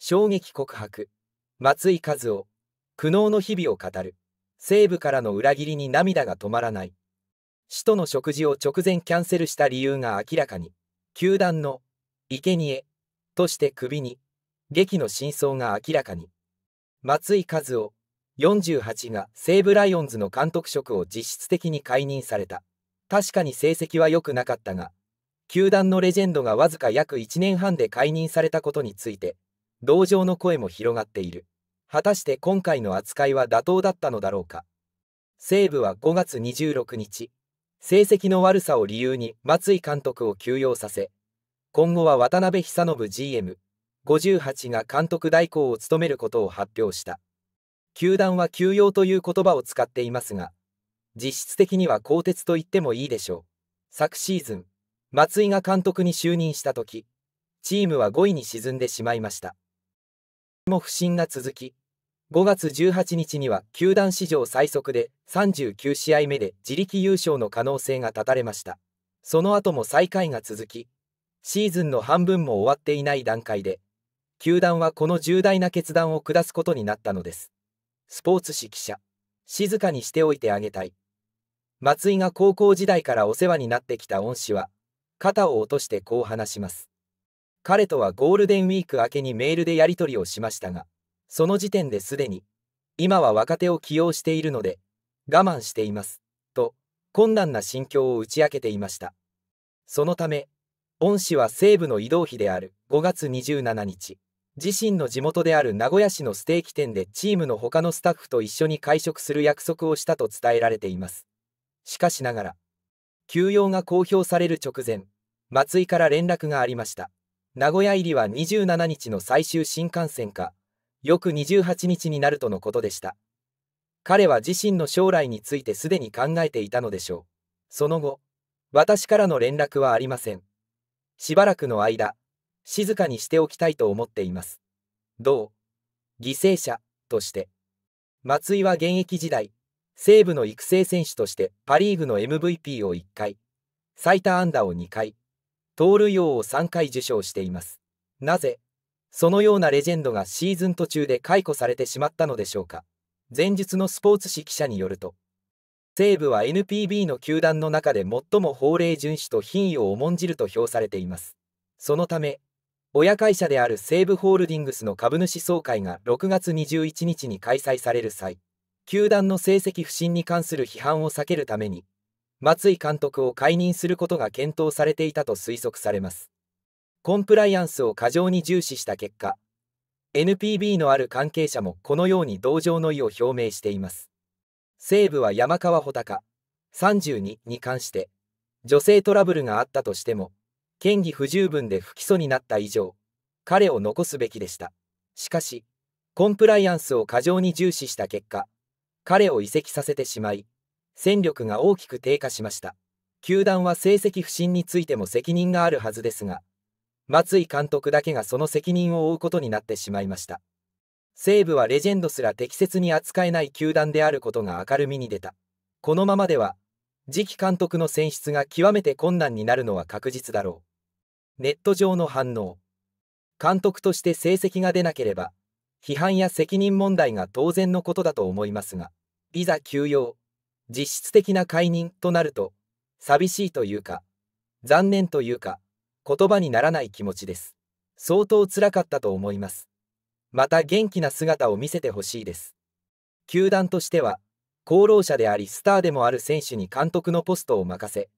衝撃告白松井和夫苦悩の日々を語る西部からの裏切りに涙が止まらない使徒の食事を直前キャンセルした理由が明らかに球団の生贄として首に劇の真相が明らかに松井和夫48が西武ライオンズの監督職を実質的に解任された確かに成績は良くなかったが球団のレジェンドがわずか約1年半で解任されたことについて同情の声も広がっている。果たして今回の扱いは妥当だったのだろうか。西武は5月26日、成績の悪さを理由に松井監督を休養させ、今後は渡辺久信 GM、58が監督代行を務めることを発表した。球団は休養という言葉を使っていますが、実質的には更迭と言ってもいいでしょう。昨シーズン、松井が監督に就任した時、チームは5位に沈んでしまいました。も不振が続き、5月18日には球団史上最速で39試合目で自力優勝の可能性が絶たれました。その後も最下位が続き、シーズンの半分も終わっていない段階で、球団はこの重大な決断を下すことになったのです。スポーツ紙記者、静かにしておいてあげたい。松井が高校時代からお世話になってきた恩師は、肩を落としてこう話します。彼とはゴールデンウィーク明けにメールでやり取りをしましたが、その時点ですでに、今は若手を起用しているので、我慢しています、と、困難な心境を打ち明けていました。そのため、恩師は西部の移動費である5月27日、自身の地元である名古屋市のステーキ店でチームの他のスタッフと一緒に会食する約束をしたと伝えられています。しかしながら、休養が公表される直前、松井から連絡がありました。名古屋入りは27日の最終新幹線か、翌28日になるとのことでした。彼は自身の将来についてすでに考えていたのでしょう。その後、私からの連絡はありません。しばらくの間、静かにしておきたいと思っています。どう犠牲者として。松井は現役時代、西武の育成選手としてパ・リーグの MVP を1回、最多安打を2回、盗塁王を3回受賞しています。なぜ、そのようなレジェンドがシーズン途中で解雇されてしまったのでしょうか。前述のスポーツ紙記者によると、西武は NPB の球団の中で最も法令遵守と品位を重んじると評されています。そのため、親会社である西武ホールディングスの株主総会が6月21日に開催される際、球団の成績不振に関する批判を避けるために、松井監督を解任することが検討されていたと推測されますコンプライアンスを過剰に重視した結果 NPB のある関係者もこのように同情の意を表明しています西武は山川穂高32に関して女性トラブルがあったとしても嫌疑不十分で不起訴になった以上彼を残すべきでしたしかしコンプライアンスを過剰に重視した結果彼を移籍させてしまい戦力が大きく低下しました。球団は成績不振についても責任があるはずですが、松井監督だけがその責任を負うことになってしまいました。西武はレジェンドすら適切に扱えない球団であることが明るみに出た。このままでは、次期監督の選出が極めて困難になるのは確実だろう。ネット上の反応。監督として成績が出なければ、批判や責任問題が当然のことだと思いますが、いざ休養。実質的な解任となると、寂しいというか、残念というか、言葉にならない気持ちです。相当辛かったと思います。また元気な姿を見せてほしいです。球団としては、功労者でありスターでもある選手に監督のポストを任せ、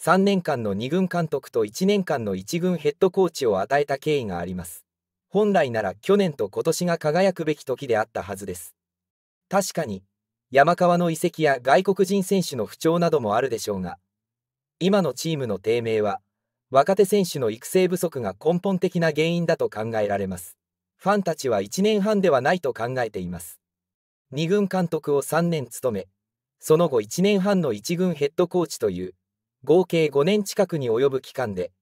3年間の2軍監督と1年間の1軍ヘッドコーチを与えた経緯があります。本来なら去年と今年が輝くべき時であったはずです。確かに、山川の移籍や外国人選手の不調などもあるでしょうが、今のチームの低迷は、若手選手の育成不足が根本的な原因だと考えられます。ファンたちは1年半ではないと考えています。2軍監督を3年務め、その後1年半の1軍ヘッドコーチという、合計5年近くに及ぶ期間で、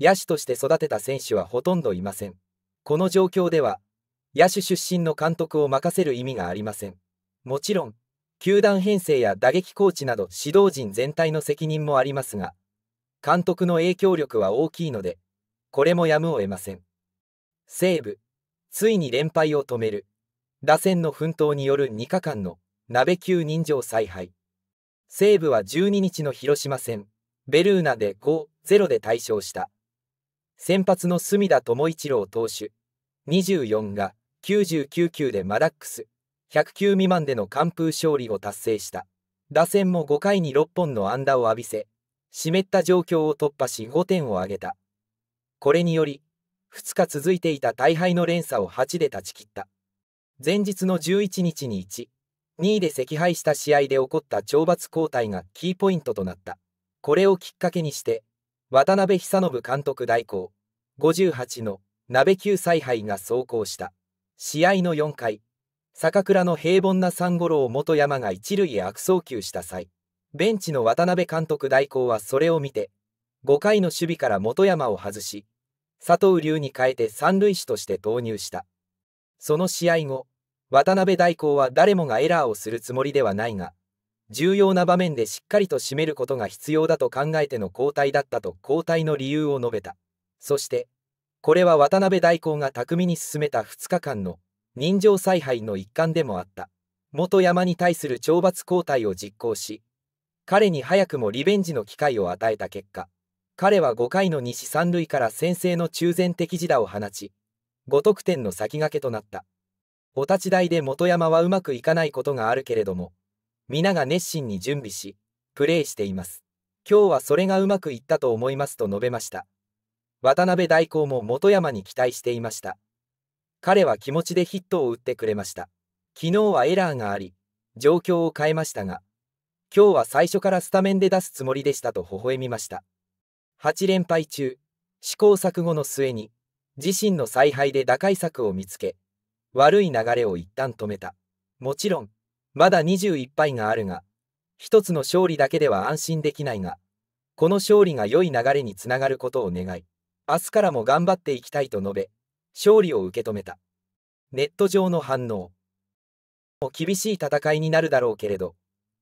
野手として育てた選手はほとんどいません。この状況では、野手出身の監督を任せる意味がありません。もちろん、球団編成や打撃コーチなど指導陣全体の責任もありますが、監督の影響力は大きいので、これもやむを得ません。西武、ついに連敗を止める。打線の奮闘による2日間の鍋級人情采配。西武は12日の広島戦、ベルーナで5-0で大勝した。先発の隅田智一郎投手、24が99球でマダックス、100球未満での完封勝利を達成した。打線も5回に6本の安打を浴びせ、湿った状況を突破し5点を挙げた。これにより、2日続いていた大敗の連鎖を8で断ち切った。前日の11日に1、2位で惜敗した試合で起こった懲罰交代がキーポイントとなった。これをきっかけにして、渡辺久信監督代行、58の鍋級采配が走行した。試合の4回、坂倉の平凡な三五郎元山が一塁へ悪送球した際、ベンチの渡辺監督代行はそれを見て、5回の守備から元山を外し、佐藤龍に変えて三塁手として投入した。その試合後、渡辺代行は誰もがエラーをするつもりではないが、重要な場面でしっかりと締めることが必要だと考えての交代だったと交代の理由を述べた。そして、これは渡辺代行が巧みに進めた2日間の人情采配の一環でもあった。元山に対する懲罰交代を実行し、彼に早くもリベンジの機会を与えた結果、彼は5回の西三塁から先制の中前的自打を放ち、5得点の先駆けとなった。お立ち台で元山はうまくいかないことがあるけれども、皆が熱心に準備し、プレーしています。今日はそれがうまくいったと思いますと述べました。渡辺代行も元山に期待していました。彼は気持ちでヒットを打ってくれました。昨日はエラーがあり、状況を変えましたが、今日は最初からスタメンで出すつもりでしたと微笑みました。8連敗中、試行錯誤の末に、自身の采配で打開策を見つけ、悪い流れを一旦止めた。もちろん、まだ21敗があるが、一つの勝利だけでは安心できないが、この勝利が良い流れにつながることを願い、明日からも頑張っていきたいと述べ、勝利を受け止めた。ネット上の反応。厳しい戦いになるだろうけれど、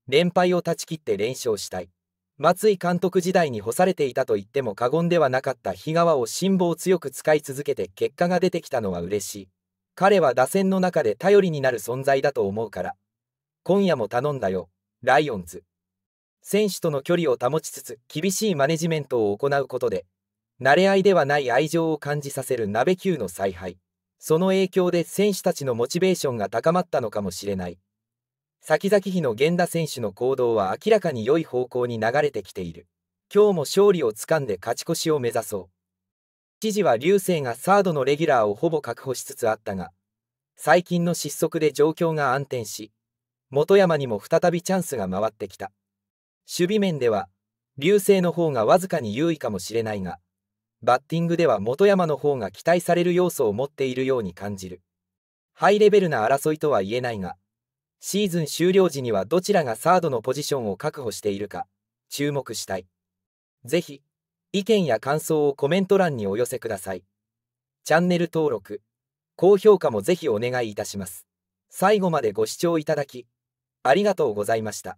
連敗を断ち切って連勝したい。松井監督時代に干されていたと言っても過言ではなかった日川を辛抱強く使い続けて結果が出てきたのは嬉しい。彼は打線の中で頼りになる存在だと思うから。今夜も頼んだよ、ライオンズ。選手との距離を保ちつつ厳しいマネジメントを行うことで慣れ合いではない愛情を感じさせる鍋級の采配。その影響で選手たちのモチベーションが高まったのかもしれない。先々日の源田選手の行動は明らかに良い方向に流れてきている。今日も勝利をつかんで勝ち越しを目指そう。知事は流星がサードのレギュラーをほぼ確保しつつあったが、最近の失速で状況が暗転し、本山にも再びチャンスが回ってきた。守備面では、流星の方がわずかに優位かもしれないが、バッティングでは本山の方が期待される要素を持っているように感じる。ハイレベルな争いとは言えないが、シーズン終了時にはどちらがサードのポジションを確保しているか、注目したい。ぜひ、意見や感想をコメント欄にお寄せください。チャンネル登録、高評価もぜひお願いいたします。最後までご視聴いただき、ありがとうございました。